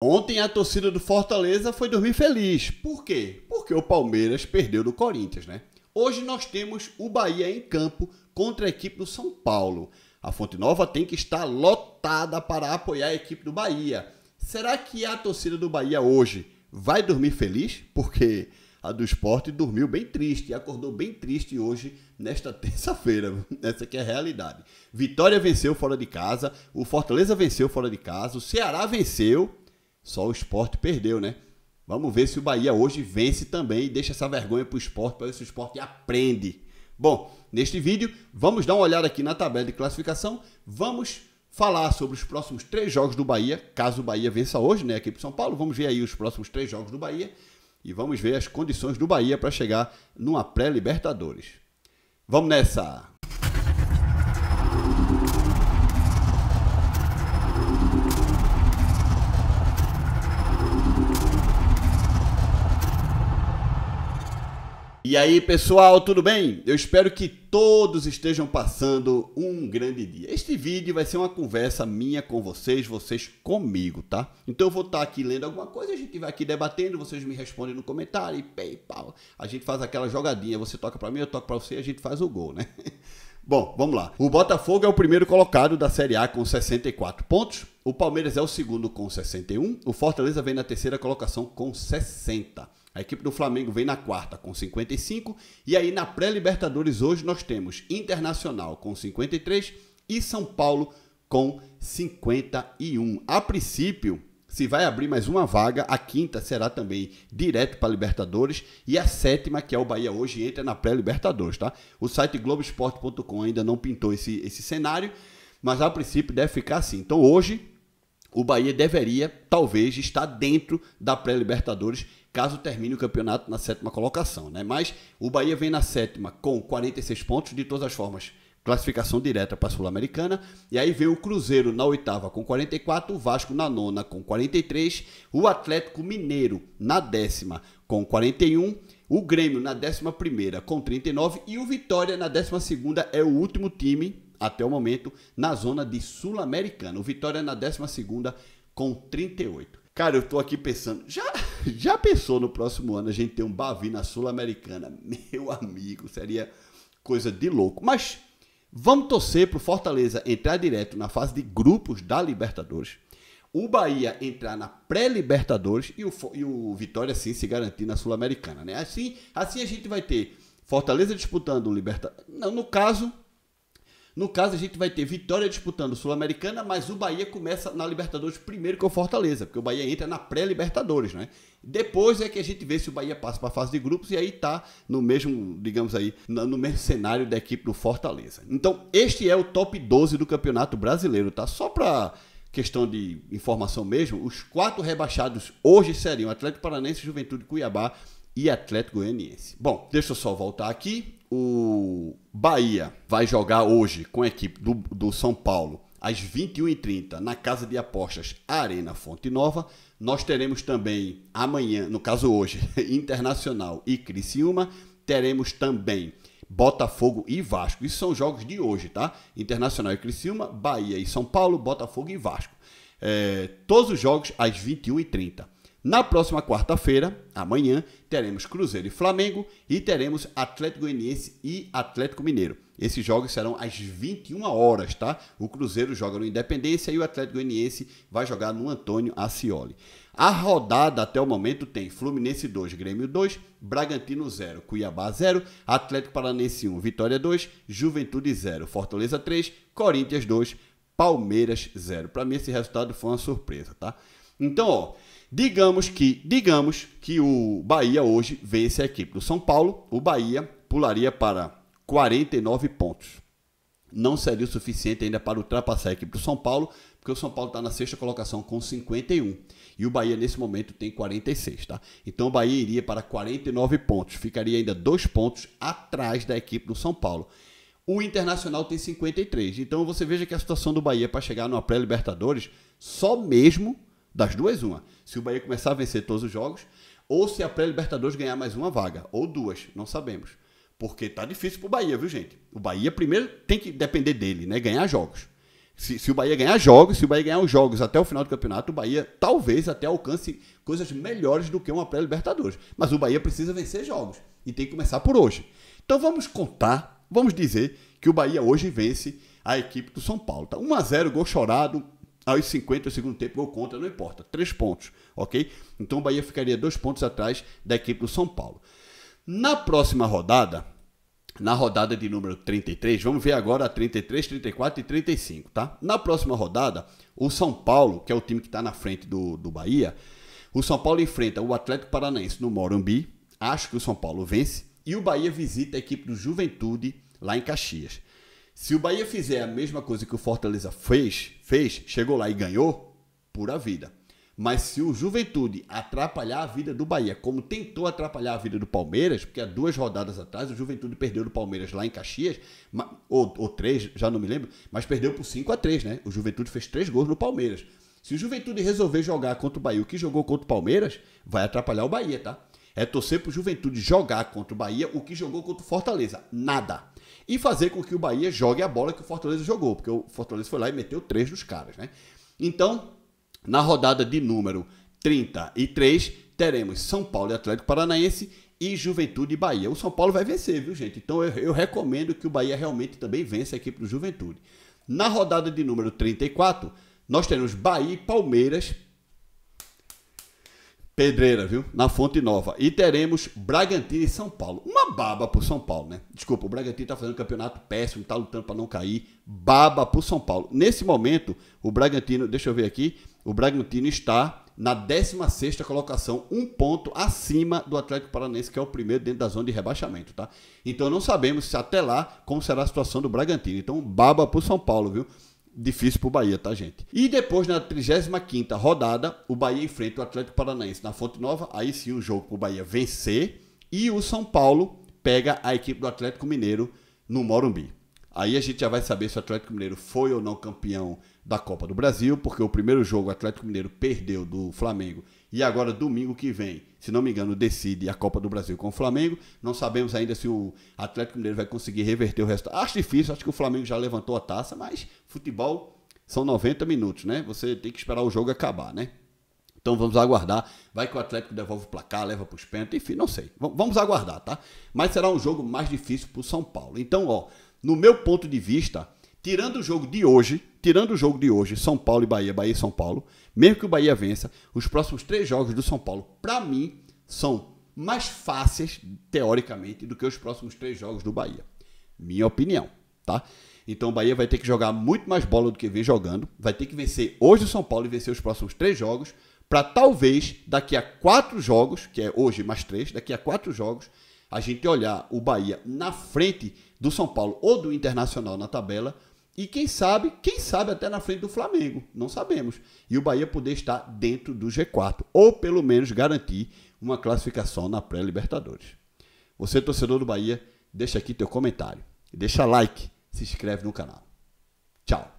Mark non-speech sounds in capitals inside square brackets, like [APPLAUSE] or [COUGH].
Ontem a torcida do Fortaleza foi dormir feliz. Por quê? Porque o Palmeiras perdeu do Corinthians, né? Hoje nós temos o Bahia em campo contra a equipe do São Paulo. A Fonte Nova tem que estar lotada para apoiar a equipe do Bahia. Será que a torcida do Bahia hoje vai dormir feliz? Porque a do esporte dormiu bem triste e acordou bem triste hoje, nesta [LAUGHS] terça-feira. Essa que é a realidade. Vitória venceu fora de casa, o Fortaleza venceu fora de casa, o Ceará venceu só o esporte perdeu, né? Vamos ver se o Bahia hoje vence também e deixa essa vergonha para o esporte, para ver se o esporte aprende. Bom, neste vídeo, vamos dar uma olhada aqui na tabela de classificação. Vamos falar sobre os próximos três jogos do Bahia, caso o Bahia vença hoje, né, aqui para São Paulo. Vamos ver aí os próximos três jogos do Bahia e vamos ver as condições do Bahia para chegar numa pré-Libertadores. Vamos nessa! E aí, pessoal, tudo bem? Eu espero que todos estejam passando um grande dia. Este vídeo vai ser uma conversa minha com vocês, vocês comigo, tá? Então eu vou estar tá aqui lendo alguma coisa, a gente vai aqui debatendo, vocês me respondem no comentário e PayPal. A gente faz aquela jogadinha, você toca para mim, eu toco para você, a gente faz o gol, né? [LAUGHS] Bom, vamos lá. O Botafogo é o primeiro colocado da Série A com 64 pontos. O Palmeiras é o segundo com 61. O Fortaleza vem na terceira colocação com 60. A equipe do Flamengo vem na quarta com 55. E aí na pré-Libertadores hoje nós temos Internacional com 53 e São Paulo com 51. A princípio, se vai abrir mais uma vaga, a quinta será também direto para Libertadores e a sétima, que é o Bahia hoje, entra na pré-Libertadores, tá? O site Globoesporte.com ainda não pintou esse, esse cenário, mas a princípio deve ficar assim. Então hoje o Bahia deveria, talvez, estar dentro da pré-Libertadores caso termine o campeonato na sétima colocação. Né? Mas o Bahia vem na sétima com 46 pontos, de todas as formas, classificação direta para a Sul-Americana. E aí vem o Cruzeiro na oitava com 44, o Vasco na nona com 43, o Atlético Mineiro na décima com 41. O Grêmio na 11 com 39 e o Vitória na 12 é o último time, até o momento, na zona de Sul-Americana. O Vitória na 12 com 38. Cara, eu tô aqui pensando, já, [LAUGHS] já pensou no próximo ano a gente ter um Bavi na Sul-Americana? Meu amigo, seria coisa de louco. Mas vamos torcer pro Fortaleza entrar direto na fase de grupos da Libertadores. O Bahia entrar na pré-Libertadores e o, e o Vitória sim se garantir na Sul-Americana, né? Assim, assim a gente vai ter Fortaleza disputando o Libertadores. Não, no caso, no caso, a gente vai ter Vitória disputando Sul-Americana, mas o Bahia começa na Libertadores primeiro com o Fortaleza, porque o Bahia entra na pré-Libertadores, né? Depois é que a gente vê se o Bahia passa para a fase de grupos e aí tá no mesmo, digamos aí, no mesmo cenário da equipe do Fortaleza. Então, este é o top 12 do Campeonato Brasileiro, tá? Só para questão de informação mesmo, os quatro rebaixados hoje seriam Atlético Paranense, Juventude Cuiabá, e Atlético Goianiense. Bom, deixa eu só voltar aqui. O Bahia vai jogar hoje com a equipe do, do São Paulo às 21h30 na Casa de Apostas Arena Fonte Nova. Nós teremos também amanhã, no caso hoje, [LAUGHS] Internacional e Criciúma. Teremos também Botafogo e Vasco. Isso são jogos de hoje, tá? Internacional e Criciúma, Bahia e São Paulo, Botafogo e Vasco. É, todos os jogos às 21h30. Na próxima quarta-feira, amanhã, teremos Cruzeiro e Flamengo e teremos Atlético Goianiense e Atlético Mineiro. Esses jogos serão às 21 horas, tá? O Cruzeiro joga no Independência e o Atlético Goianiense vai jogar no Antônio Ascioli. A rodada até o momento tem Fluminense 2, Grêmio 2, Bragantino 0, Cuiabá 0, Atlético Paranense 1, Vitória 2, Juventude 0, Fortaleza 3, Corinthians 2, Palmeiras 0. Para mim esse resultado foi uma surpresa, tá? Então, ó, digamos que, digamos que o Bahia hoje vence a equipe do São Paulo, o Bahia pularia para 49 pontos. Não seria o suficiente ainda para ultrapassar a equipe do São Paulo, porque o São Paulo está na sexta colocação com 51 e o Bahia nesse momento tem 46, tá? Então o Bahia iria para 49 pontos, ficaria ainda dois pontos atrás da equipe do São Paulo. O Internacional tem 53. Então você veja que a situação do Bahia para chegar numa pré-Libertadores só mesmo das duas, uma. Se o Bahia começar a vencer todos os jogos, ou se a pré-Libertadores ganhar mais uma vaga, ou duas, não sabemos. Porque tá difícil pro Bahia, viu, gente? O Bahia primeiro tem que depender dele, né? Ganhar jogos. Se, se o Bahia ganhar jogos, se o Bahia ganhar os jogos até o final do campeonato, o Bahia talvez até alcance coisas melhores do que uma pré-Libertadores. Mas o Bahia precisa vencer jogos e tem que começar por hoje. Então vamos contar, vamos dizer que o Bahia hoje vence a equipe do São Paulo. Tá 1 a 0 gol chorado, aos 50 do segundo tempo, gol contra, não importa. Três pontos, ok? Então o Bahia ficaria dois pontos atrás da equipe do São Paulo. Na próxima rodada, na rodada de número 33, vamos ver agora a 33, 34 e 35, tá? Na próxima rodada, o São Paulo, que é o time que está na frente do, do Bahia, o São Paulo enfrenta o Atlético Paranaense no Morumbi. Acho que o São Paulo vence. E o Bahia visita a equipe do Juventude lá em Caxias. Se o Bahia fizer a mesma coisa que o Fortaleza fez, fez, chegou lá e ganhou, pura vida. Mas se o Juventude atrapalhar a vida do Bahia, como tentou atrapalhar a vida do Palmeiras, porque há duas rodadas atrás o Juventude perdeu do Palmeiras lá em Caxias, ou, ou três, já não me lembro, mas perdeu por 5 a 3 né? O Juventude fez três gols no Palmeiras. Se o Juventude resolver jogar contra o Bahia, o que jogou contra o Palmeiras, vai atrapalhar o Bahia, tá? é torcer para o Juventude jogar contra o Bahia o que jogou contra o Fortaleza. Nada. E fazer com que o Bahia jogue a bola que o Fortaleza jogou, porque o Fortaleza foi lá e meteu três dos caras, né? Então, na rodada de número 33, teremos São Paulo e Atlético Paranaense e Juventude e Bahia. O São Paulo vai vencer, viu, gente? Então eu, eu recomendo que o Bahia realmente também vença a equipe do Juventude. Na rodada de número 34, nós teremos Bahia e Palmeiras Pedreira, viu? Na Fonte Nova. E teremos Bragantino e São Paulo. Uma baba pro São Paulo, né? Desculpa, o Bragantino tá fazendo um campeonato péssimo, tá lutando para não cair. Baba pro São Paulo. Nesse momento, o Bragantino, deixa eu ver aqui, o Bragantino está na 16ª colocação, um ponto acima do Atlético Paranense, que é o primeiro dentro da zona de rebaixamento, tá? Então não sabemos se até lá como será a situação do Bragantino. Então baba pro São Paulo, viu? difícil para o Bahia, tá, gente? E depois, na 35 rodada, o Bahia enfrenta o Atlético Paranaense na Fonte Nova. Aí sim, o jogo para o Bahia vencer. E o São Paulo pega a equipe do Atlético Mineiro no Morumbi. Aí a gente já vai saber se o Atlético Mineiro foi ou não campeão da Copa do Brasil, porque o primeiro jogo o Atlético Mineiro perdeu do Flamengo e agora, domingo que vem, se não me engano, decide a Copa do Brasil com o Flamengo. Não sabemos ainda se o Atlético Mineiro vai conseguir reverter o resto. Acho difícil, acho que o Flamengo já levantou a taça, mas futebol são 90 minutos, né? Você tem que esperar o jogo acabar, né? Então vamos aguardar. Vai que o Atlético devolve o placar, leva para os pênaltis, enfim, não sei. vamos aguardar, tá? Mas será um jogo mais difícil para o São Paulo. Então, ó, no meu ponto de vista, tirando o jogo de hoje, tirando o jogo de hoje, São Paulo e Bahia, Bahia e São Paulo, mesmo que o Bahia vença, os próximos três jogos do São Paulo, para mim, são mais fáceis, teoricamente, do que os próximos três jogos do Bahia. Minha opinião, tá? Então o Bahia vai ter que jogar muito mais bola do que vem jogando, vai ter que vencer hoje o São Paulo e vencer os próximos três jogos, para talvez daqui a quatro jogos, que é hoje mais três, daqui a quatro jogos, a gente olhar o Bahia na frente do São Paulo ou do Internacional na tabela, e quem sabe, quem sabe até na frente do Flamengo, não sabemos. E o Bahia poder estar dentro do G4, ou pelo menos garantir uma classificação na pré-Libertadores. Você, torcedor do Bahia, deixa aqui teu comentário. Deixa like, se inscreve no canal. Tchau.